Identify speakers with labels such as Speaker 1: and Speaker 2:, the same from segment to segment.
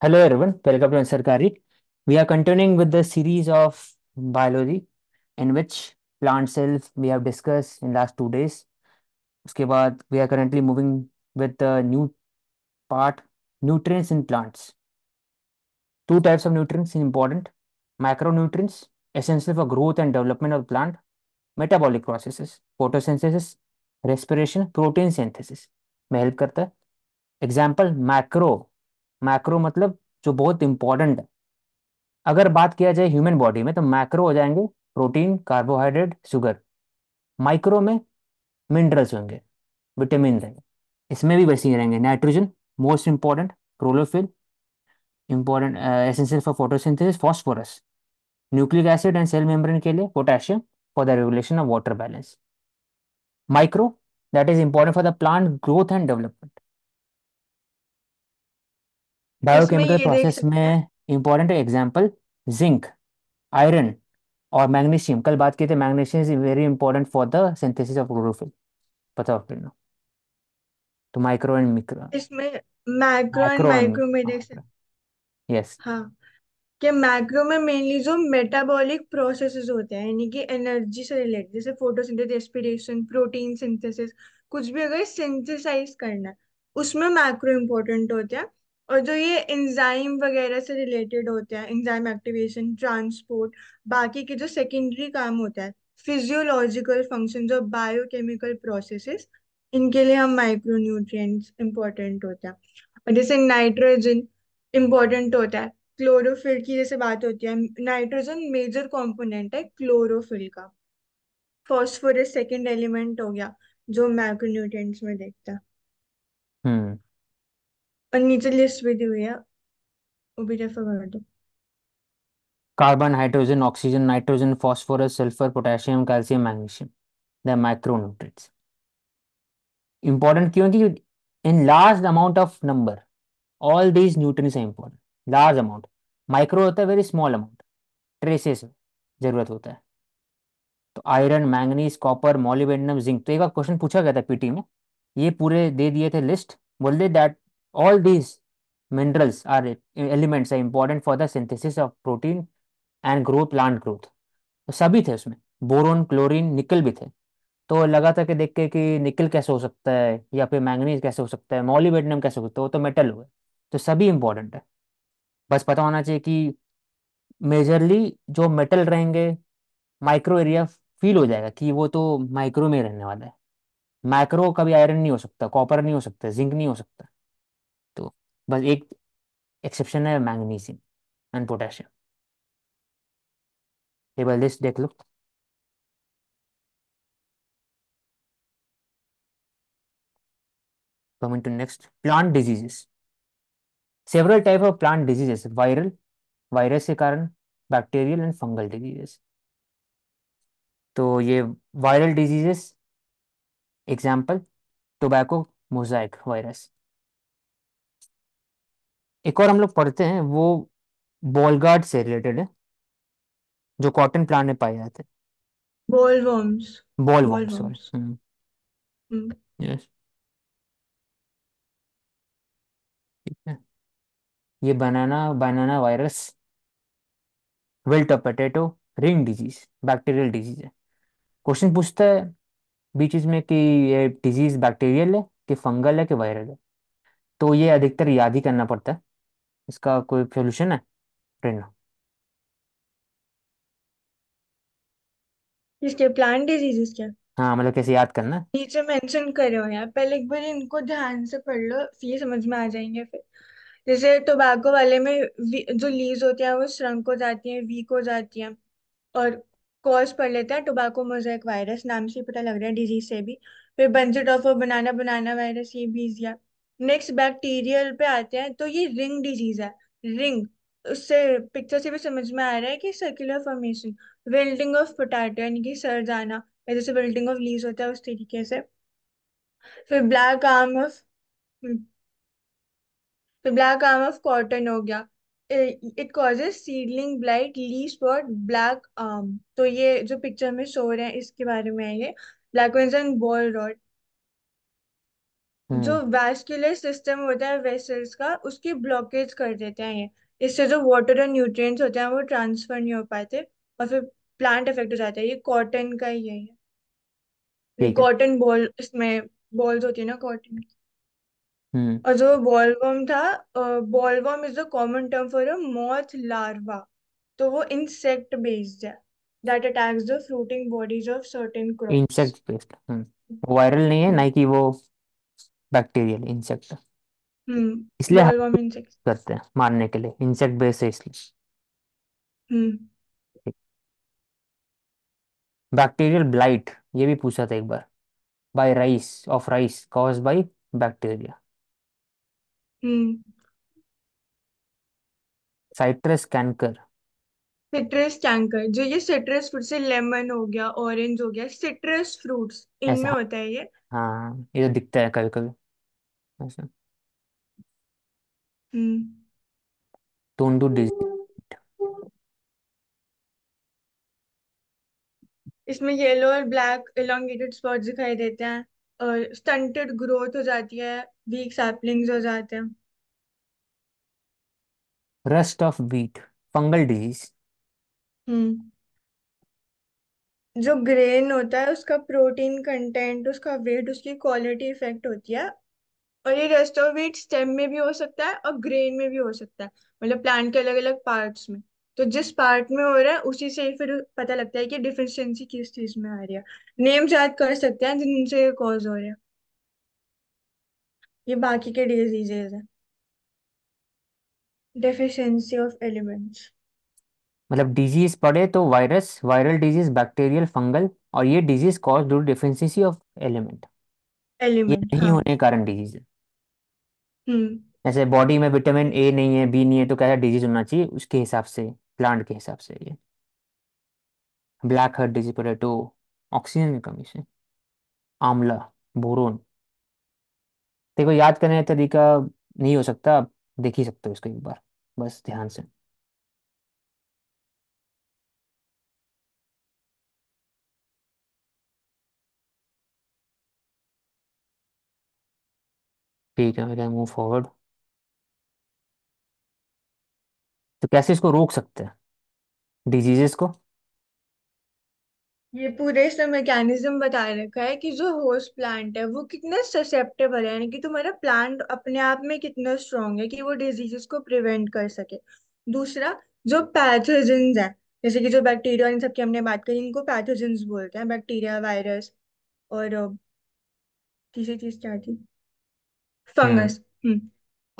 Speaker 1: Hello everyone, welcome to Sarkari. We are continuing with the series of biology in which plant cells we have discussed in last two days. उसके बाद we are currently moving with the new part nutrients in plants. Two types of nutrients is important. Macronutrients essential for growth and development of plant, metabolic processes, photosynthesis, respiration, protein synthesis में help करता है. Example macro macro मतलब जो बहुत important है अगर बात किया जाए ह्यूमन बॉडी में तो मैक्रो हो जाएंगे प्रोटीन कार्बोहाइड्रेट शुगर माइक्रो में मिनरल्स होंगे विटामिन रहेंगे इसमें भी वैसे ही रहेंगे nitrogen most important chlorophyll important essential for photosynthesis phosphorus nucleic acid and cell membrane के लिए potassium for the regulation of water balance micro that is important for the plant growth and development इसमें biochemical ये देख process सकते हैं में important example zinc iron और magnesium कल बात की थी magnesium is very important for the synthesis of chlorophyll पता हो फिर ना तो माइक्रो एंड मिक्रो
Speaker 2: इसमें macro and micro and micro में देख सकते
Speaker 1: माइक्रो यस
Speaker 2: हाँ कि मैक्रो में मेनली जो मेटाबॉलिक प्रोसेसेस होते हैं यानी कि एनर्जी से रिलेटेड जैसे फोटोसिंथेसिस रेस्पिरेशन प्रोटीन सिंथेसिस कुछ भी अगर सिंथेसाइज करना है उसमें मैक्रो इम्पोर्टेंट होते हैं और जो ये एंजाइम वगैरह से रिलेटेड होते हैं एंजाइम एक्टिवेशन ट्रांसपोर्ट बाकी के जो सेकेंडरी काम होता है फिजियोलॉजिकल फंक्शन और बायोकेमिकल प्रोसेसेस इनके लिए हम माइक्रोन्यूट्रिय इम्पोर्टेंट होता है और जैसे नाइट्रोजन इम्पोर्टेंट होता है क्लोरोफिल की जैसे बात होती है नाइट्रोजन मेजर कंपोनेंट है क्लोरोफिल का फॉस्फोरस सेकेंड एलिमेंट हो गया जो माइक्रोन्यूट्रिय में देखता है हम्म और नीचे लिस्ट भी दी हुई है वो भी रेफर कर दो
Speaker 1: carbon hydrogen oxygen nitrogen phosphorus sulphur potassium calcium magnesium the micronutrients important क्यों in large amount of number all these nutrients important large amount micro होता है वेरी स्मॉल अमाउंट ट्रेसेस जरूरत होता है तो iron manganese copper molybdenum zinc तो एक बार question पूछा गया था पीटी में ये पूरे दे दिए थे लिस्ट बोल दे that all these minerals are elements are important for the synthesis of protein and growth plant growth तो सभी थे उसमें बोरोन क्लोरीन निकल भी थे तो लगा था कि देख के कि निकल कैसे हो सकता है या फिर मैंगनीज कैसे हो सकता है मॉलीबेडनम कैसे हो सकता है वो तो मेटल हो गए तो सभी इंपॉर्टेंट है बस पता होना चाहिए कि मेजरली जो मेटल रहेंगे माइक्रो एरिया फील हो जाएगा कि वो तो माइक्रो में रहने वाला है माइक्रो कभी आयरन नहीं हो सकता कॉपर नहीं हो सकता जिंक नहीं हो सकता बस एक एक्सेप्शन है magnesium and potassium table list देख लो coming to next plant diseases several type of plant diseases viral virus के कारण बैक्टीरियल एंड फंगल डिजीजेस तो ये viral diseases example tobacco mosaic virus एक और हम लोग पढ़ते हैं वो बॉलगार्ड से रिलेटेड है जो कॉटन प्लांट में पाए जाते हैं
Speaker 2: bollworms bollworm bollworms sorry
Speaker 1: yes hmm. Hmm. ठीक है ये banana banana virus wilt of potato ring disease bacterial disease है क्वेश्चन पूछता है बीच में कि ये डिजीज बैक्टीरियल है कि फंगल है कि वायरल है तो ये अधिकतर याद ही करना पड़ता है इसका कोई सोल्यूशन है फ्रेंड
Speaker 2: इसके प्लांट डिजीजेस क्या
Speaker 1: हाँ मतलब कैसे याद करना
Speaker 2: नीचे मेंशन करे हो यार पहले एक बार इनको ध्यान से पढ़ लो फिर समझ में आ जाएंगे फिर जैसे टोबैको वाले में जो लीज होती हैं वो श्रंक हो जाती हैं वीक हो जाती हैं और कॉज पढ़ लेते हैं टोबैको मोजेक वायरस नाम से पता लग रहा है डिजीज से भी फिर बंजेट ऑफ बनाना बनाना वायरस ये भी नेक्स्ट बैक्टीरियल पे आते हैं तो ये रिंग डिजीज है रिंग उससे पिक्चर से भी समझ में आ रहा है कि circular formation wilting of potato यानी कि सर जाना जैसे वेल्डिंग ऑफ लीज होता है उस तरीके से फिर ब्लैक आर्म ऑफ फिर ब्लैक आर्म ऑफ कॉटन हो गया it causes seedling blight leaf spot black arm तो ये जो पिक्चर में शो रहे हैं इसके बारे में है ये ब्लैक एंड बॉल रॉड जो हम्म। वैस्कुलर सिस्टम होता है वेसल्स का उसकी ब्लॉकेज कर देते हैं ये इससे जो वाटर और न्यूट्रिएंट्स होते हैं वो ट्रांसफर नहीं हो पाते और फिर प्लांट इफेक्ट हो जाता है ये कॉटन का ही है ये ठीक है कॉटन बॉल इसमें बॉल्स होती है ना कॉटन की हम्म। और जो बॉलवर्म था bollworm is the common term for a moth larva तो वो इंसेक्ट बेस्ड है that attacks the fruiting bodies of certain crops insect
Speaker 1: pest hmm viral नहीं है हम्म। ना कि वो बैक्टीरियल इंसेक्ट हम्म इसलिए हम बम इंसेक्ट करते हैं मारने के लिए इंसेक्ट बेस है इसलिए
Speaker 3: हम्म
Speaker 1: बैक्टीरियल ब्लाइट ये भी पूछा था एक बार by rice of rice cause by bacteria citrus canker
Speaker 2: citrus canker जो ये सिट्रस फ्रूट से लेमन हो गया ऑरेंज हो गया सिट्रस फ्रूट्स
Speaker 1: इनमें ऐसा होता है ये हाँ ये तो दिखता है कभी कभी ऐसे हम्म डोंट डिजिट
Speaker 2: इसमें येलो और ब्लैक इलांगेटेड स्पॉट्स दिखाई देते हैं और स्टंटेड ग्रोथ हो जाती है वीक saplings हो जाते हैं
Speaker 1: rust of wheat fungal disease
Speaker 2: hmm जो ग्रेन होता है उसका प्रोटीन कंटेंट उसका वेट उसकी क्वालिटी इफेक्ट होती है और ये रेस्ट ऑफ वीट स्टेम में भी हो सकता है और ग्रेन में भी हो सकता है मतलब प्लांट के अलग अलग पार्ट्स में तो जिस पार्ट में हो रहा है उसी से फिर पता लगता है कि डिफिशियंसी किस चीज में आ रही है नेम्स याद कर सकते हैं जिनसे ये कॉज हो रहा है ये बाकी के डिजीजेज है डेफिशिएंसी ऑफ एलिमेंट्स
Speaker 1: मतलब डिजीज पड़े तो virus viral disease bacterial fungal और ये disease cause due deficiency of element ये एलिमेंट नहीं हाँ होने के कारण डिजीज है हम्म जैसे बॉडी में विटामिन ए नहीं है बी नहीं है तो कैसा डिजीज होना चाहिए उसके हिसाब से प्लांट के हिसाब से ये black heart disease potato oxygen की कमी से आंवला बोरोन देखो याद करने का तरीका नहीं हो सकता आप देख ही सकते हो इसको एक बार बस ध्यान से ठीक है मेरा मूव फॉरवर्ड तो कैसे इसको रोक सकते हैं डिजीजेस को
Speaker 2: ये पूरे इसमें मैकेनिज्म बता रखा है कि जो होस्ट प्लांट है वो कितना ससेप्टेबल है यानी कि तुम्हारा प्लांट अपने आप में कितना स्ट्रांग है कि वो डिजीजेस को प्रिवेंट कर सके दूसरा जो पैथोजेंस है जैसे कि जो बैक्टीरिया इन सब की हमने बात करी इनको पैथोजेंस बोलते हैं बैक्टीरिया वायरस और तीसरी चीज क्या थी फंगस hmm.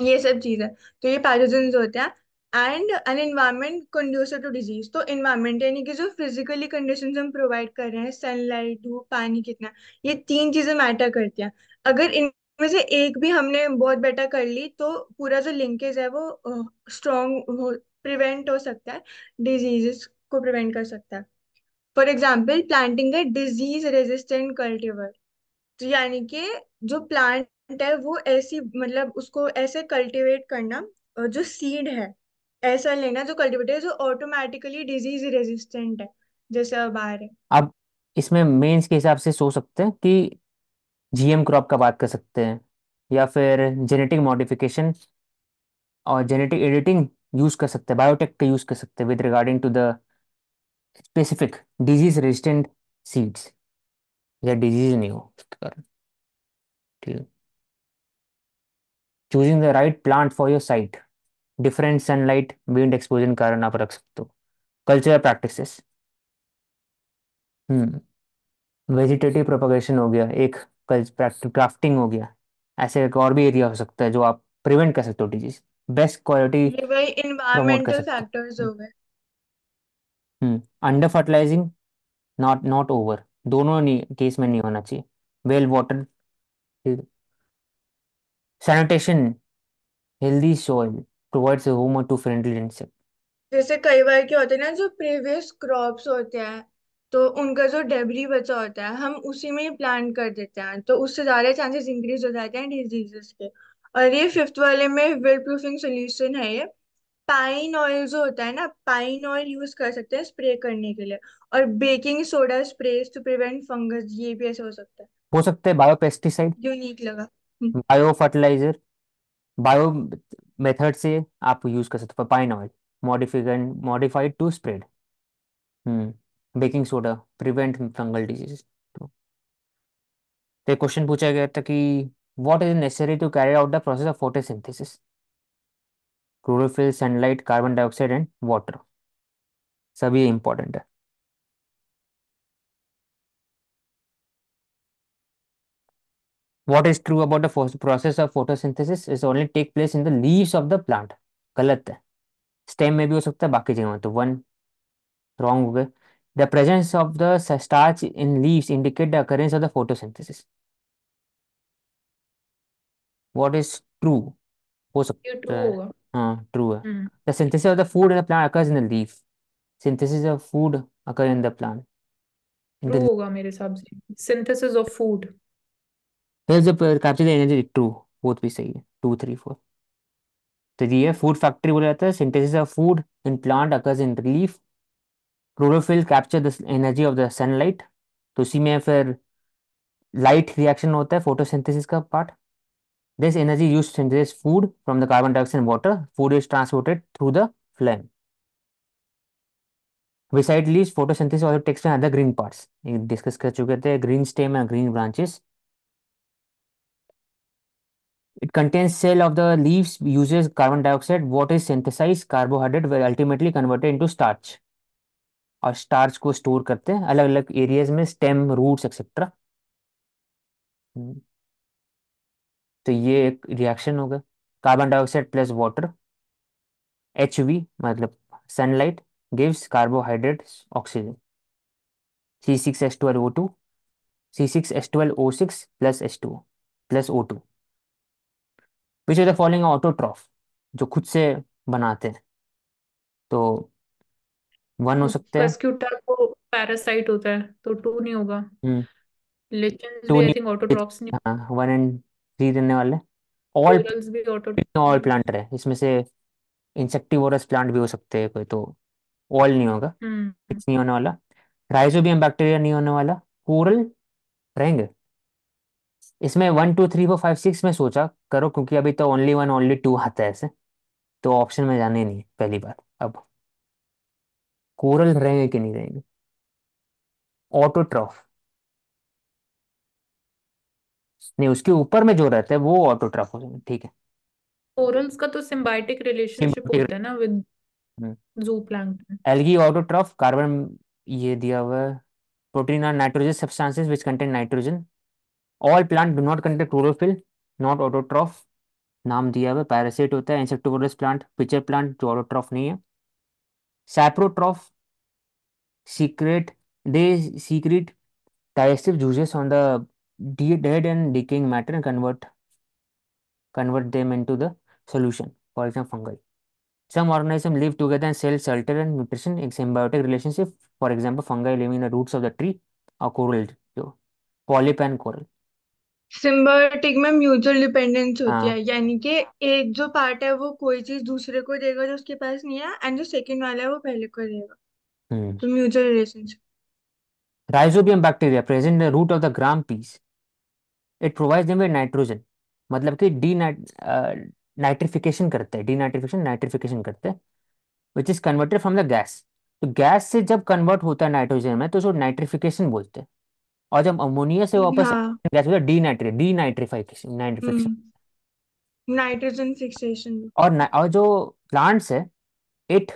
Speaker 2: ये सब चीज है तो ये पैथोजन होते हैं and an environment conducive to disease तो एनवायरमेंट यानी कि जो फिजिकली कंडीशन हम प्रोवाइड कर रहे हैं सनलाइट धूप पानी कितना ये तीन चीजें मैटर करती हैं अगर इनमें से एक भी हमने बहुत बेटर कर ली तो पूरा जो लिंकेज है वो स्ट्रॉन्ग प्रिवेंट हो सकता है डिजीजेस को प्रिवेंट कर सकता है for example planting the disease resistant cultivar तो यानी कि जो प्लांट है वो ऐसी मतलब उसको ऐसे कल्टीवेट करना जो सीड है ऐसा लेना जो कल्टीवेट है जो ऑटोमेटिकली डिजीज रेजिस्टेंट है जैसे अब आ रहे
Speaker 1: अब इसमें मेंस के हिसाब से सोच सकते हैं कि जीएम क्रॉप का बात कर सकते हैं या फिर जेनेटिक मॉडिफिकेशन और जेनेटिक एडिटिंग यूज कर सकते हैं बायोटेक का यूज कर सकते हैं with regarding to the specific disease resistant seeds या डिजीज नहीं हो ठीक है choosing the right plant for your site different sunlight wind exposure के कारण आप रख सकते हो cultural practices hmm vegetative propagation हो गया एक क्राफ्टिंग हो गया ऐसे एक और भी एरिया हो सकता है जो आप प्रिवेंट कर सकते हो disease best quality under fertilizing not not over दोनों नहीं केस में नहीं होना चाहिए well water sanitation healthy soil provides room to friendly insect
Speaker 2: जैसे कई बार क्या होते हैं ना जो प्रीवियस क्रॉप्स होते हैं तो उनका जो डेबरी बचा होता है हम उसी में ही प्लांट कर देते हैं तो उससे ज़्यादा चांसेस इंक्रीज हो जाते हैं डिजीजेस के और ये फिफ्थ वाले में वेल प्रूफिंग सोल्यूशन है ये पाइन ऑयल जो होता है ना पाइन ऑयल यूज कर सकते हैं स्प्रे करने के लिए और baking soda spray to prevent fungus ये भी ऐसा हो सकता है
Speaker 1: हो सकते हैं बायोपेस्टिसाइड
Speaker 2: यूनिक लगा
Speaker 1: बायो फर्टिलाइजर बायो मेथड से आप यूज कर सकते हो पाइन ऑयल मॉडिफिकेंट modified to spread hmm baking soda prevent fungal disease तो क्वेश्चन पूछा गया था कि what is necessary to carry out the process of photosynthesis chlorophyll sunlight carbon dioxide and water सभी इंपॉर्टेंट है what is true about the process of photosynthesis is only take place in the leaves of the plant गलत है stem में भी हो सकता है बाकी जगह में तो वन रॉन्ग हो गए the presence of the starch in leaves indicate the occurrence of the photosynthesis what is true हो सकता है हाँ ट्रू है the synthesis of the food in the plant occurs in the leaf synthesis of food occur in the plant in the
Speaker 3: होगा मेरे हिसाब से synthesis of food
Speaker 1: help the capture the energy to both भी सही है to three four तो ये food factory बोला जाता है synthesis of food in plant occurs in relief chlorophyll capture the energy of the sunlight तो उसी में फिर लाइट रिएक्शन होता है फोटोसिंथेसिस का part this energy use synthesis food from the carbon dioxide water food is transported through the phloem beside leaves photosynthesis also takes place another green parts discuss कर चुके थे green stem and green branches It contains cell of the leaves uses carbon dioxide. What is synthesized carbohydrate were ultimately converted into starch. और starch को store करते हैं अलग अलग areas में स्टेम रूट्स एक्सेट्रा तो ये एक रिएक्शन हो गया carbon dioxide plus water H V मतलब sunlight gives carbohydrate oxygen C six S twelve O two C six S twelve O six plus S two plus O two which of the following autotroph जो खुद से बनाते हैं तो one हो हम्म, सकते हैं पर्स्क्यूटा
Speaker 3: को पैरासाइट होता है तो टू नहीं होगा हम्म लिचेंस टू भी आई थिंक नहीं ऑटोट्रॉप्स नहीं
Speaker 1: हाँ वन एंड थ्री देने वाले ऑल
Speaker 3: कोरल्स भी ऑटोट्रॉप्स
Speaker 1: ऑल प्लांट है इसमें से इंसेक्टिवोरस प्लांट भी हो सकते हैं कोई तो ऑल नहीं होगा कुछ हम्म। नहीं होने वाला राइजोबियम बैक्टीरिया नहीं होने वाला कोरल रहेंगे इसमें one two three four five six में सोचा करो क्योंकि अभी तो ओनली वन ओनली टू आता है ऐसे तो ऑप्शन में जाने नहीं पहली बात अब कोरल रहेंगे कि नहीं रहेंगे ऑटोट्रॉफ नहीं उसके ऊपर में जो रहता है वो ऑटोट्रॉफ हो जाएंगे ठीक है
Speaker 3: कोरल्स का तो सिम्बायोटिक रिलेशनशिप होता है ना with zooplankton
Speaker 1: algae autotroph carbon ये दिया हुआ है प्रोटीन और nitrogen substances which contain nitrogen all plant do not contact chlorophyll not autotroph नाम दिया हुआ पैरासिट होता है इंसेक्टोरस प्लांट पिचर प्लांट जो ऑटोट्रॉफ नहीं है saprotroph secret they secret digestive juices on the dead and decaying matter and convert convert them in the solution for example fungal some organism live together and cell shelter and nutrition in symbiotic relationship for example fungal living the roots of the tree और coral जो polyp and coral
Speaker 2: symbiotic में mutual dependence होती है हाँ। यानी कि एक जो पार्ट है वो कोई चीज दूसरे को देगा जो उसके पास नहीं है एंड जो सेकंड वाला है वो पहले को देगा हम्म। तो mutual relationship
Speaker 1: rhizobium bacteria present in root of the gram peas it provides them with nitrogen मतलब कि डी नाइट्रिफिकेशन करते हैं डी नाइट्रिफिकेशन नाइट्रिफिकेशन करते हैं which is converted from the gas तो गैस से जब कन्वर्ट होता है नाइट्रोजन में तो उसको नाइट्रिफिकेशन बोलते हैं और जब अमोनिया से वापस हाँ गैस होता है डीनाइट्रे डीनाइट्रिफिकेशन नाइट्रिफिकेशन
Speaker 2: नाइट्रोजन फिक्सेशन
Speaker 1: और और जो प्लांट्स है it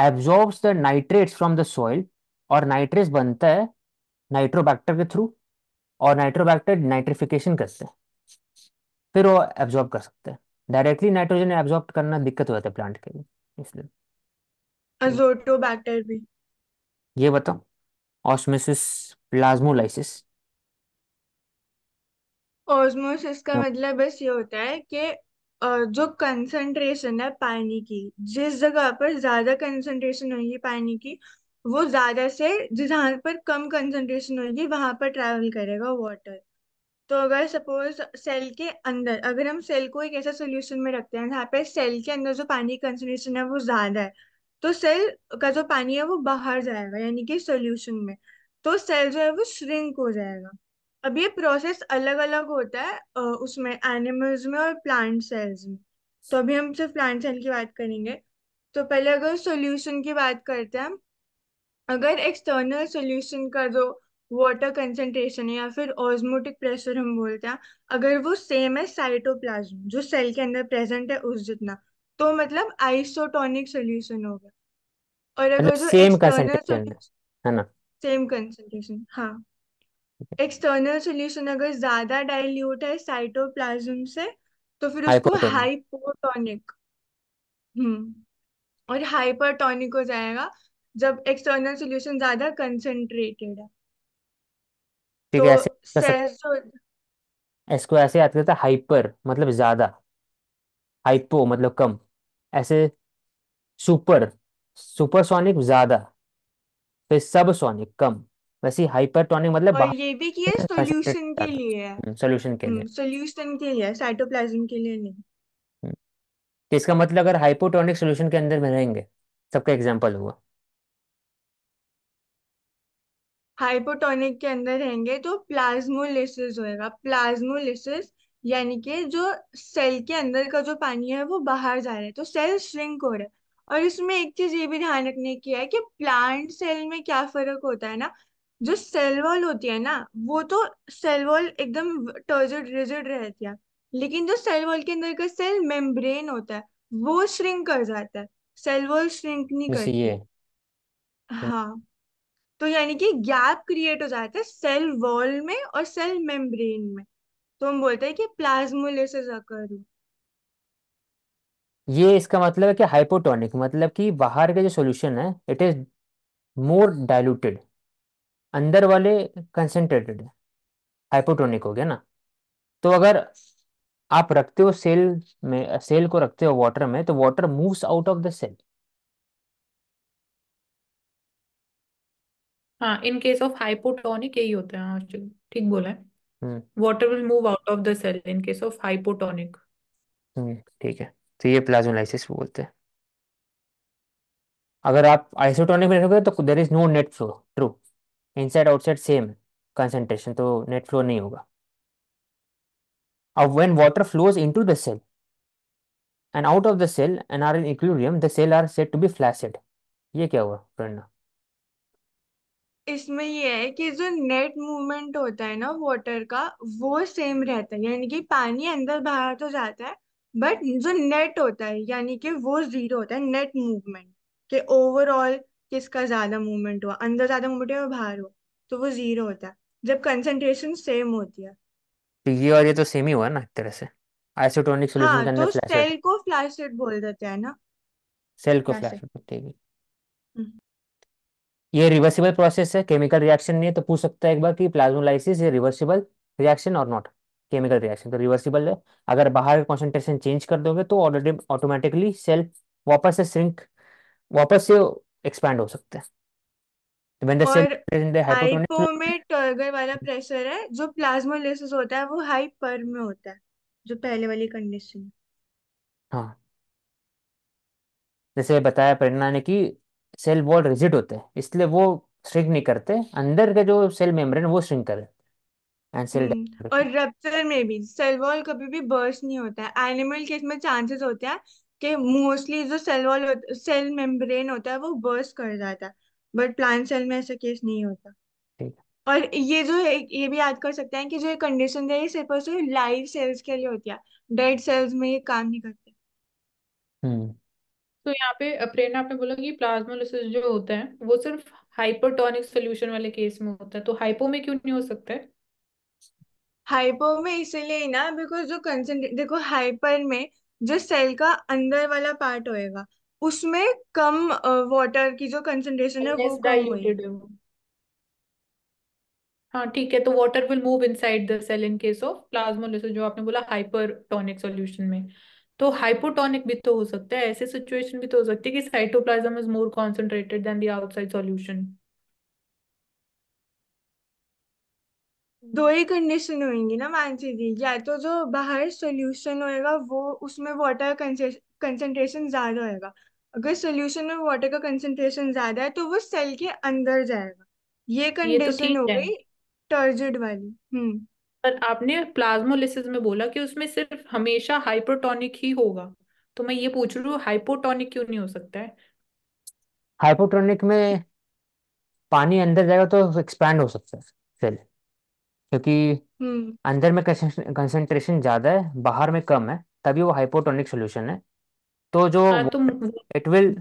Speaker 1: absorbs the nitrates from the soil और नाइट्रेट्स बनता है नाइट्रोबैक्टर के थ्रू और नाइट्रोबैक्टर नाइट्रिफिकेशन करते हैं फिर वो एब्जॉर्ब कर सकते हैं डायरेक्टली नाइट्रोजन एब्जॉर्ब करना दिक्कत हो जाता है प्लांट के लिए इसलिए
Speaker 2: अजोटोबैक्टर भी
Speaker 1: ये बताओ ऑस्मोसिस प्लाज्मोलाइसिस
Speaker 2: ऑस्मोसिस का हाँ। मतलब बस ये होता है कि जो कंसंट्रेशन है पानी की जिस जगह पर ज्यादा कंसंट्रेशन होगी पानी की वो ज्यादा से जहां पर कम कंसंट्रेशन होगी वहां पर ट्रैवल करेगा वाटर तो अगर सपोज सेल के अंदर अगर हम सेल को एक ऐसा सोल्यूशन में रखते हैं जहाँ पे सेल के अंदर जो पानी कंसंट्रेशन है वो ज्यादा है तो सेल का जो पानी है वो बाहर जाएगा यानी कि सोल्यूशन में तो सेल जो है वो श्रिंक हो जाएगा अब ये प्रोसेस अलग अलग होता है उसमें एनिमल्स में और प्लांट सेल्स में तो अभी हम सिर्फ प्लांट सेल की बात करेंगे तो पहले अगर सोल्यूशन की बात करते हैं अगर एक्सटर्नल सोल्यूशन का जो वाटर कंसेंट्रेशन है या फिर ऑस्मोटिक प्रेशर हम बोलते हैं अगर वो सेम है साइटोप्लाज्म जो सेल के अंदर प्रेजेंट है उस जितना तो मतलब आइसोटोनिक सोल्यूशन होगा और अगर मतलब जो सेम कंसंट्रेशन है ना सेम कंसंट्रेशन हाँ एक्सटर्नल सोल्यूशन अगर ज्यादा डाइल्यूट है साइटोप्लाज्म से तो फिर उसको हाइपोटोनिक हम्म और हाइपरटोनिक हो जाएगा जब एक्सटर्नल सोल्यूशन ज्यादा कंसंट्रेटेड है
Speaker 1: ठीक तो है तो ऐसे
Speaker 2: सेसोड
Speaker 1: इसको ऐसे याद करता तो हाइपर मतलब ज्यादा हाइपो मतलब कम ऐसे सुपर सुपरसोनिक ज्यादा फिर सब सोनिक कम वैसे हाइपरटोनिक मतलब और ये
Speaker 2: भी कि ये सॉल्यूशन के लिए है हम्म,
Speaker 1: सोल्यूशन के लिए
Speaker 2: सॉल्यूशन के लिए साइटोप्लाज्म के लिए नहीं हम्म,
Speaker 1: तो इसका मतलब अगर हाइपोटोनिक सॉल्यूशन के अंदर में रहेंगे सबका एग्जांपल हुआ
Speaker 2: हाइपोटोनिक के अंदर रहेंगे तो प्लाज्मोलिसिस होएगा प्लाज्मोलिसिस यानी कि जो सेल के अंदर का जो पानी है वो बाहर जा रहा है तो सेल श्रिंक हो रहा है और इसमें एक चीज ये भी ध्यान रखने की है कि प्लांट सेल में क्या फर्क होता है ना जो सेल वॉल होती है ना वो तो सेल वॉल एकदम टर्जिड रिजिड रहती है लेकिन जो सेल वॉल के अंदर का सेल मेम्ब्रेन होता है वो श्रिंक कर जाता है सेल वॉल श्रिंक नहीं करती है। हाँ तो यानी कि गैप क्रिएट हो जाता है सेल वॉल में और सेल मेम्ब्रेन में तो हम बोलते हैं कि प्लाज्मोलिसिस अकर
Speaker 1: ये इसका मतलब है कि हाइपोटोनिक मतलब कि बाहर के जो सॉल्यूशन है इट इज मोर डाइल्यूटेड अंदर वाले कंसेंट्रेटेड है हाइपोटोनिक हो गया ना तो अगर आप रखते हो सेल में सेल को रखते हो वाटर में तो water moves out of the cell
Speaker 3: हाँ इन केस ऑफ हाइपोटोनिक यही होता है हाँ, ठीक बोला है water will move out of the cell in case of hypotonic
Speaker 1: ठीक है तो ये प्लाज्मोलाइसिस बोलते हैं अगर आप आइसोटोनिक में रखोगे तो there is no net flow through inside outside same concentration तो नेट फ्लो नहीं होगा अब when water flows into the cell and out of the cell and are in equilibrium the cell are said to be flaccid ये क्या हुआ प्रेरणा
Speaker 2: इसमें ये है कि जो नेट मूवमेंट होता है ना वाटर का वो सेम रहता है यानी कि पानी अंदर बाहर तो जाता है बट जो नेट होता है यानी कि वो जीरो होता है नेट मूवमेंट कि ओवरऑल किसका ज्यादा मूवमेंट हुआ अंदर ज्यादा मूवमेंट हुआ बाहर हो तो वो जीरो होता है जब कंसेंट्रेशन सेम होती है
Speaker 1: तो ये और ये तो सेम ही हुआ ना एक तरह से आइसोटोनिक सॉल्यूशन हाँ अंदर तो फ्लैश सेल
Speaker 2: को फ्लैसिड बोल देते हैं ना
Speaker 1: सेल को फ्लैश ठीक है हम्म। ये रिवर्सिबल प्रोसेस है केमिकल रिएक्शन नहीं है तो पूछ सकता है एक बार कि प्लाज्मोलाइसिस ये रिवर्सिबल रिएक्शन और नॉट केमिकल रिएक्शन तो रिवर्सिबल है अगर बाहर कॉन्सेंट्रेशन चेंज कर दोगे तो ऑलरेडी ऑटोमेटिकली सेल वापस से श्रिंक वापस से एक्सपैंड हो सकते हैं तो
Speaker 2: जो प्लाज्मोलाइसिस
Speaker 1: हाँ। जैसे बताया प्रेरणा ने कि सेल वॉल रिजिड होते हैं इसलिए वो श्रिंक नहीं करते अंदर का जो सेल मेम्ब्रेन वो श्रिंक करे एंड सेल हम्म और
Speaker 2: रप्चर में भी सेल वॉल कभी भी बर्स्ट नहीं होता है एनिमल केस में चांसेस होते हैं कि मोस्टली जो सेल वॉल सेल मेम्ब्रेन होता है वो बर्स्ट कर जाता है बट प्लांट सेल में ऐसा केस नहीं होता और ये जो है ये भी याद कर सकते हैं कि जो ये कंडीशन है ये सिर्फ और सिर्फ लाइव सेल्स के लिए होती है डेड सेल्स में ये काम नहीं करते हम्म तो यहाँ पे प्रेरणा आपने बोला कि प्लाज्मोलिसिस जो होता है
Speaker 3: वो सिर्फ हाइपरटोनिक सोल्यूशन वाले केस में होता है तो हाइपो में क्यों नहीं हो सकता है
Speaker 2: हाइपो में इसीलिए ना बिकॉज जो कंसेंट्रेट देखो हाइपर में जो सेल का अंदर वाला पार्ट होएगा उसमें कम वाटर की जो कंसेंट्रेशन है वो लेस कम होगी डाइल्यूटेड है हाँ ठीक है तो water will move
Speaker 3: inside the cell in case of plasmolysis जो आपने बोला हाइपरटोनिक सॉल्यूशन में तो हाइपोटोनिक भी तो हो सकता है ऐसे सिचुएशन भी तो हो सकती है कि cytoplasm is more concentrated than the
Speaker 2: outside solution दो ही कंडीशन होंगी ना मानसी जी या तो जो बाहर सोल्यूशन होएगा वो उसमें वाटर कंसेंट्रेशन ज्यादा होएगा अगर सोल्यूशन में वाटर का कंसेंट्रेशन ज्यादा है तो वो सेल के अंदर जाएगा ये कंडीशन तो हो गई टर्जिड वाली हम्म
Speaker 3: पर आपने प्लाज्मोलिसिस में बोला कि उसमें सिर्फ हमेशा हाइपोटोनिक ही होगा तो मैं ये पूछ रही हूँ हाइपोटोनिक क्यों नहीं हो सकता है
Speaker 1: हाइपोटोनिक में पानी अंदर जाएगा तो एक्सपैंड हो सकता है सेल क्योंकि हम्म। अंदर में कंसेंट्रेशन ज्यादा है बाहर में कम है तभी वो हाइपोटोनिक सोल्यूशन है तो जो हाँ तो it will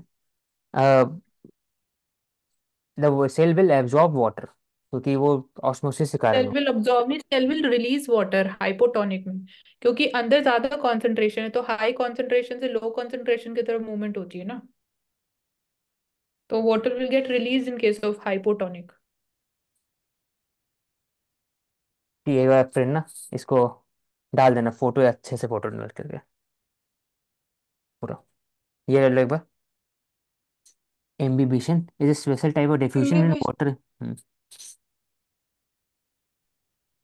Speaker 1: the cell will absorb water क्योंकि वो ऑस्मोसिस के कारण सेल हो विल
Speaker 3: ऑब्जॉर्व नहीं cell will release water hypotonic में क्योंकि अंदर ज्यादा कॉन्सेंट्रेशन है तो हाई कॉन्सेंट्रेशन से लो कॉन्सेंट्रेशन की तरफ मूवमेंट होती है ना तो water will get release in case of hypotonic
Speaker 1: ये वाला फ्रेंड ना इसको डाल देना फोटो अच्छे से फोटो डाल करके पूरा ये ले लो एक बार imbibition is a special type of diffusion in water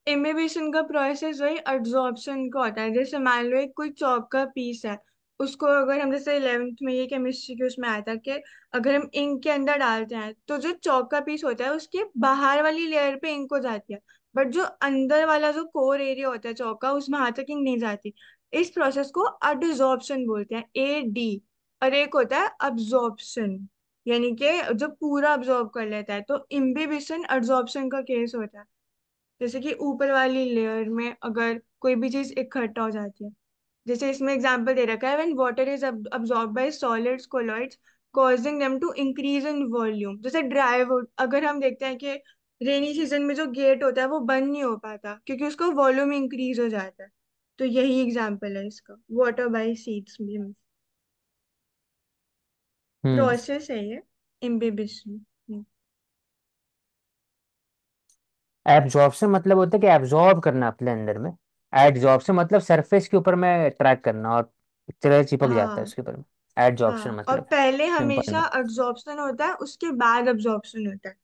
Speaker 2: imbibition का प्रोसेस वही एब्जॉर्प्शन का होता है जैसे मान लो एक कोई चौक का पीस है उसको अगर हम जैसे इलेवेंथ में ये केमिस्ट्री के उसमें आया था कि अगर हम इंक के अंदर डालते हैं तो जो चौक का पीस होता है उसके बाहर वाली लेयर पे इंक हो जाती है बट जो अंदर वाला जो कोर एरिया होता है चौक का उसमें हाथ तक इंक नहीं जाती इस प्रोसेस को एडिजॉर्प्शन बोलते हैं ए डी और एक होता है अब्जॉर्प्शन यानी कि जो पूरा अब्जॉर्ब कर लेता है तो इम्बिबिशन एड्जॉर्प्शन का केस होता है जैसे कि ऊपर वाली लेयर में अगर कोई भी चीज इकट्ठा हो जाती है जैसे इसमें एग्जाम्पल दे रखा है when water is absorb by solid colloids causing them to increase in volume जैसे ड्राई वुड अगर हम देखते हैं कि रेनी सीजन में जो गेट होता है वो बंद नहीं हो पाता क्योंकि उसका वॉल्यूम इंक्रीज हो जाता है तो यही एग्जाम्पल है इसका water by seeds means process है ये इम्बिबिशन
Speaker 1: एब्जॉर्प्शन मतलब होता है कि एब्जॉर्ब करना अपने अंदर में एडजॉर्प्शन मतलब सरफेस के ऊपर में ट्रैक करना और पिक्चर चिपक जाता है हाँ। उसके ऊपर में एडजॉर्प्शन हाँ और मतलब पहले सिंपल में
Speaker 2: हमेशा होता है उसके बाद अब्जॉर्प्शन होता है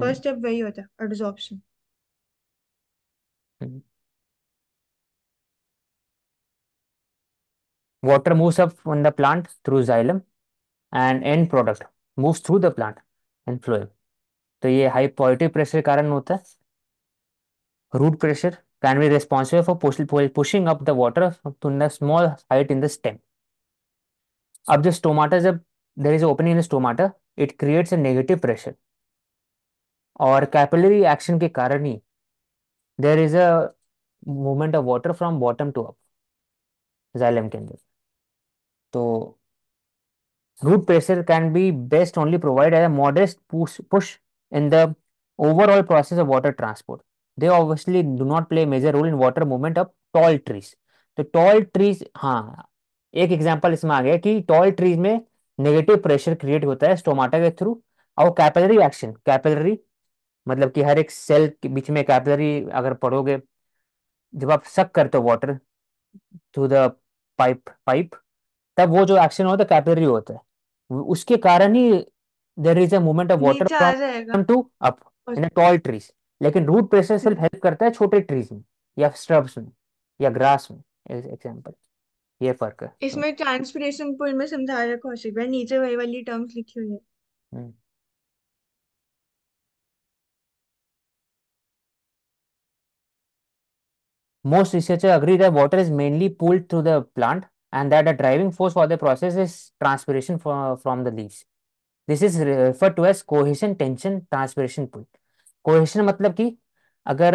Speaker 2: फर्स्ट हम्म। स्टेप वही होता है absorption
Speaker 1: hmm water moves up from the plant through xylem and end product moves through the plant and phloem तो ये हाई पॉजिटिव प्रेशर कारण होता है root pressure can be responsible for push, pushing up the water to the small height in the stem. अब जो stomata जब there is opening in stomata it creates a negative pressure और capillary action के कारण ही there is a movement of water from bottom to up xylem के अंदर तो root pressure can be best only provided as a modest push, push in the overall process of water transport. They obviously do not play major role in water movement of tall trees तो tall trees हाँ एक example इसमें आ गया कि tall trees में negative pressure create होता है स्टोमाटा के थ्रू और कैपिलरी एक्शन कैपिलरी मतलब कि हर एक सेल के बीच में कैपिलरी अगर पढ़ोगे जब आप सक करते हो water through the pipe pipe तब वो जो एक्शन होता है कैपिलरी होता है उसके कारण ही there is a movement of water from to up in tall trees लेकिन रूट प्रेशर सिर्फ हेल्प करता है छोटे ट्रीज में या स्ट्रब्स में या ग्रास में एग्जांपल ये फर्क है इसमें
Speaker 2: ट्रांसपिरेशन पूल में समझा रहा है कौशिक भाई नीचे वही वाली टर्म्स लिखी हुई है
Speaker 1: Most researchers agree that water is mainly pulled through the plant and that the driving force for the process is transpiration from, from the leaves. This is referred to as cohesion, tension, transpiration pull. Cohesion मतलब कि अगर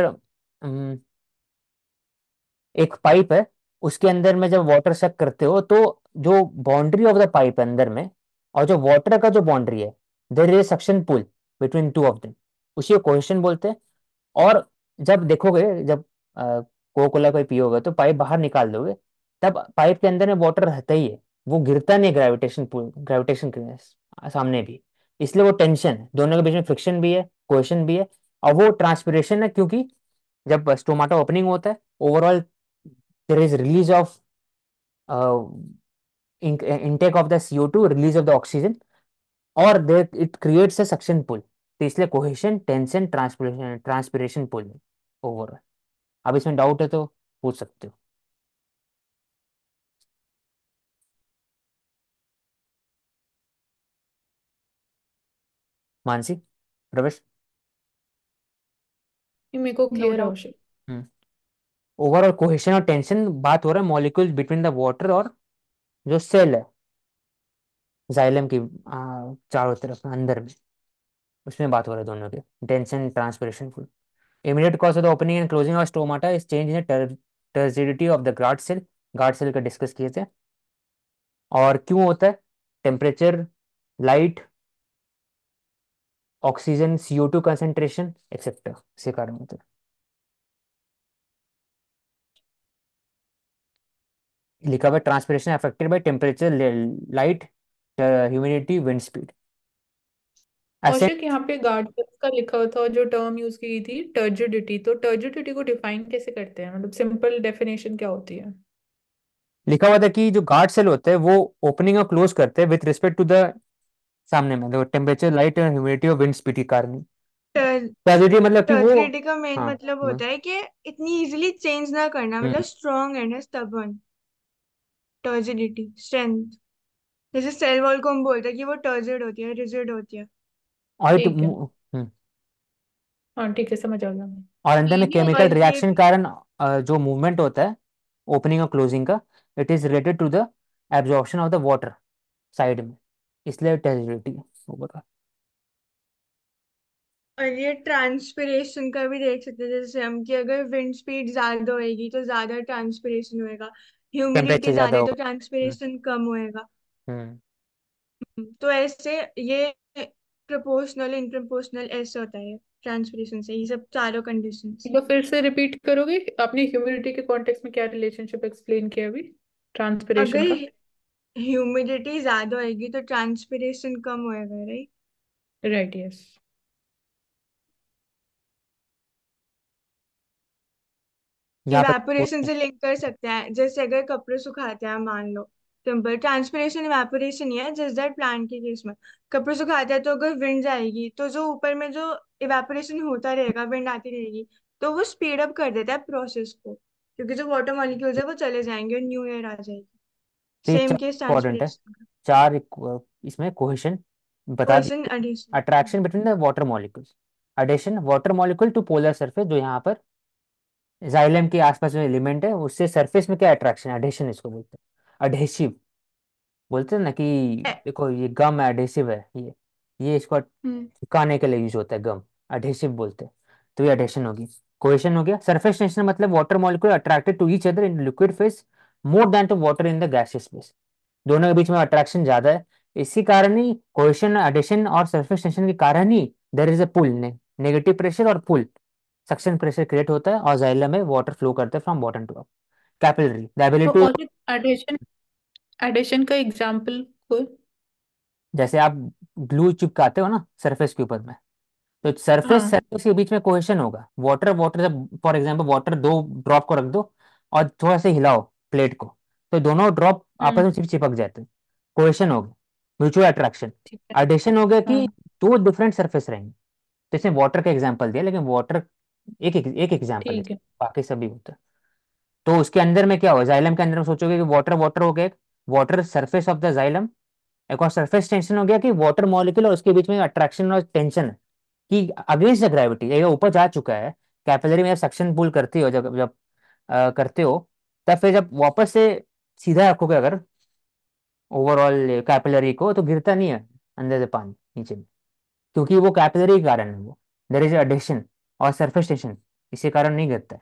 Speaker 1: एक pipe है उसके अंदर में जब water सेक करते हो तो जो बाउंड्री ऑफ द पाइप है अंदर में और जो वाटर का जो बाउंड्री है there is suction pull between two of them उसी कोहेशन बोलते हैं और जब देखोगे जब कोको कोला कोई पियोगे तो पाइप बाहर निकाल दोगे तब पाइप के अंदर में वाटर रहता ही है वो गिरता नहीं ग्रेविटेशन पुल ग्रेविटेशन के सामने भी इसलिए वो टेंशन है दोनों के बीच में फ्रिक्शन भी है क्वेश्चन भी है और वो ट्रांसपिरेशन है क्योंकि जब स्टोमाटो ओपनिंग होता है overall there is release of intake of the CO two release of the oxygen और there it creates a suction pull तो इसलिए cohesion tension transpiration transpiration pull overall अब इसमें डाउट है तो पूछ सकते हो मानसी प्रवेश
Speaker 3: ये मेरे को क्लियर हो डाउट
Speaker 1: ओवरऑल कोहेशन और टेंशन बात हो रहा है मॉलिक्यूल बिटवीन द वाटर और जो सेल है जाइलम की चारों तरफ अंदर में उसमें बात हो रहा है दोनों के tension transpiration pull immediate cause of the opening and closing of stomata is change in turgidity of the guard cell guard cell का डिस्कस किए थे और क्यों होता है temperature light oxygen CO two concentration acceptor से कारण होते है लिखा हुआ transpiration affected by temperature light humidity wind speed Ashok
Speaker 3: यहाँ पे गार्डियंस का लिखा हुआ था जो टर्म यूज की गई थी टर्जिडिटी तो टर्जिडिटी को डिफाइन कैसे करते हैं मतलब सिंपल डेफिनेशन क्या होती है
Speaker 1: लिखा हुआ था कि जो गार्ड सेल होते हैं वो ओपनिंग और क्लोज करते हैं विद रिस्पेक्ट टू द सामने में देखो टेम्परेचर लाइट एंड ह्यूमिडिटी और विंड स्पीड के कारण ही
Speaker 2: मतलब कि तो वो टर्जिडिटी का मेन हाँ मतलब हाँ। होता है कि इतनी इजीली चेंज ना करना हम्म। मतलब हम्म strong and stubborn turgidity strength जैसे सेल वॉल को हम बोलते हैं कि वो टर्जिड होती है रिजिड होती है
Speaker 1: और ठीक है हम्म।
Speaker 2: हाँ ठीक है समझ आ गया
Speaker 1: और अंदर में केमिकल रिएक्शन कारण जो मूवमेंट होता है ओपनिंग और क्लोजिंग का it is related to the absorption of the water side में इसलिए टेजिलिटी ओवरऑल
Speaker 2: और ये ट्रांसपिरेशन का भी देख सकते हैं जैसे हम कि अगर विंड स्पीड ज्यादा होएगी तो ज्यादा ट्रांसपिरेशन होएगा ह्यूमिडिटी ज्यादा है तो ट्रांसपिरेशन हम्म। कम होएगा
Speaker 1: हम्म। हम्म,
Speaker 2: तो ऐसे ये प्रोपोर्शनल इन ऐसे होता है ट्रांसपिरेशन से ये सब चारों कंडीशन तो फिर से रिपीट करोगे
Speaker 3: आपने ह्यूमिडिटी के कॉन्टेक्स्ट में क्या रिलेशनशिप एक्सप्लेन किया अभी ट्रांसपिरेशन अगर का
Speaker 2: ह्यूमिडिटी ज्यादा होएगी तो ट्रांसपिरेशन कम होएगा राइट
Speaker 3: राइट यस
Speaker 1: इवेपोरेशन से
Speaker 2: लिंक कर सकते हैं जैसे अगर कपड़े सुखाते हैं मान लो सिंपल ट्रांसपिरेशन इवेपोरेशन ही है जस्ट दैट प्लांट के केस में कपड़े सुखाते हैं तो अगर विंड जाएगी तो जो ऊपर में जो इवेपोरेशन होता रहेगा विंड आती रहेगी तो वो स्पीड अप कर देता है प्रोसेस को क्योंकि जो वाटर मॉलिक्यूल्स है वो चले जाएंगे और न्यू ईयर आ जाएगी तो ये सेम चार केस है
Speaker 1: चार इसमें कोहेशन बता question attraction between the water molecule adhesion water molecule to polar surface जो यहाँ पर जाइलम के आसपास जो एलिमेंट है उससे सरफेस में क्या अट्रैक्शन एडिशन इसको बोलते हैं अडेसिव बोलते हैं ना कि देखो ये गम एडेसिव है ये ये इसको हम्म। चिपकाने के लिए यूज होता है गम एडहेसिव बोलते हैं तो ये एडहेशन होगी क्वेश्चन हो गया सरफेस टेंशन मतलब water molecule attracted to each other in liquid phase more than to water in the gaseous space दोनों के बीच में अट्रैक्शन ज्यादा है इसी कारण ही क्वेश्चन एडिशन और सरफेस टेंशन के कारण ही there is a pull negative pressure और पुल सक्शन प्रेशर क्रिएट होता है और जाइलम में वाटर फ्लो करते हैं from bottom to up capillary the ability
Speaker 3: to adhesion adhesion का एग्जांपल कोई
Speaker 1: जैसे आप ग्लू चिपकाते हो ना सरफेस के ऊपर में तो सरफेस सरफेस हाँ। के बीच में कोहेशन होगा वाटर वाटर जब फॉर एग्जांपल वाटर दो ड्रॉप को रख दो और थोड़ा सा हिलाओ प्लेट को तो दोनों ड्रॉप हम्म। आपस में चिपक जाते हैं कोहेशन हो गया म्यूचुअल अट्रैक्शन एडिशन हो गया कि हाँ। दो डिफरेंट सरफेस रहेंगे तो इसने वाटर का एग्जाम्पल दिया लेकिन वाटर एक एक एग्जाम्पल है बाकी सभी होता है तो उसके अंदर में क्या हो जाइलम के अंदर में सोचोगे कि वाटर वाटर हो गया water surface of the xylem एक और सरफेस टेंशन हो गया कि वाटर मॉलिक्यूल और उसके बीच में अट्रैक्शन और टेंशन है कि अगेंस्ट द ग्रेविटी ये ऊपर जा चुका है कैपिलरी में सक्शन पुल करती हो जब जब आ, करते हो तब फिर जब वापस से सीधा रखोगे अगर ओवरऑल कैपिलरी को तो गिरता नहीं है अंदर से पानी नीचे में क्योंकि वो कैपिलरी के कारण है वो देर इज एडिशन और सरफेस टेंशन इसके कारण नहीं गिरता है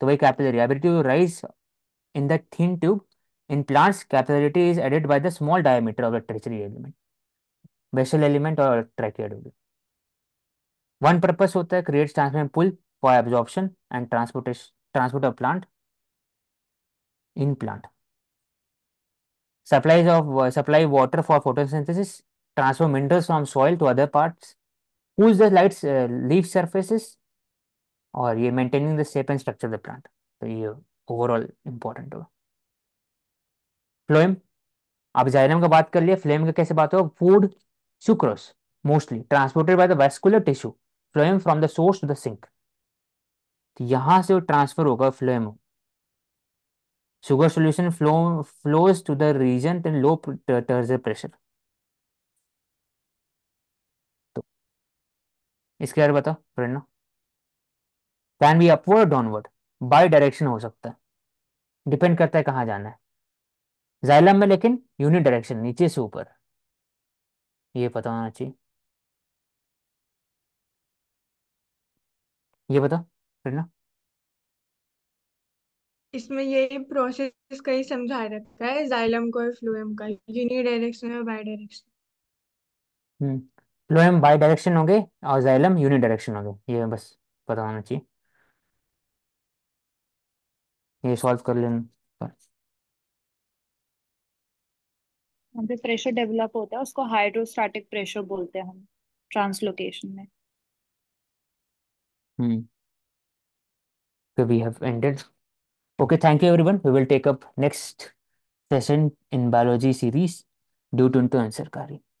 Speaker 1: तो वही capillary ability to rise in the thin tube in plants capillarity is aided by the small diameter of the tracheary element vessel element और ट्रैकियड होगी वन पर्पज होता है create transpiration pull for absorption and transportation transport of plant in plant. Supplies of uh, supply water for photosynthesis, transfer minerals from soil to other parts, cools the lights, uh, leaf surfaces, और ये maintaining the shape and structure the plant तो ये overall important होगा phloem आप xylem का बात कर लिए फ्लेम का कैसे बात होगा food sucrose mostly transported by the vascular tissue phloem from the source to the sink तो यहां से वो ट्रांसफर होगा phloem Sugar solution flow, flows to the reagent in low uh, tertiary pressure. तो इसके बारे बताओ Prerna can be upward downward bi direction हो सकता है डिपेंड करता है कहाँ जाना है जाइलम में लेकिन यूनि डायरेक्शन नीचे से ऊपर ये पता होना चाहिए ये बताओ प्रेरणा
Speaker 2: इसमें ये प्रोसेस का ही समझा रखा है जाइलम को और फ्लोएम का यूनि डायरेक्शन और bi direction
Speaker 1: phloem bi direction हो गए और जाइलम यूनि डायरेक्शन हो गए ये बस पता होना चाहिए ये सॉल्व कर लेना यहाँ
Speaker 3: पे प्रेशर डेवलप होता है उसको हाइड्रोस्टैटिक प्रेशर बोलते हैं हम ट्रांसलोकेशन
Speaker 2: में
Speaker 1: हम्म तो we have ended Okay, thank you everyone. We will take up next session in biology series due to answer Kari.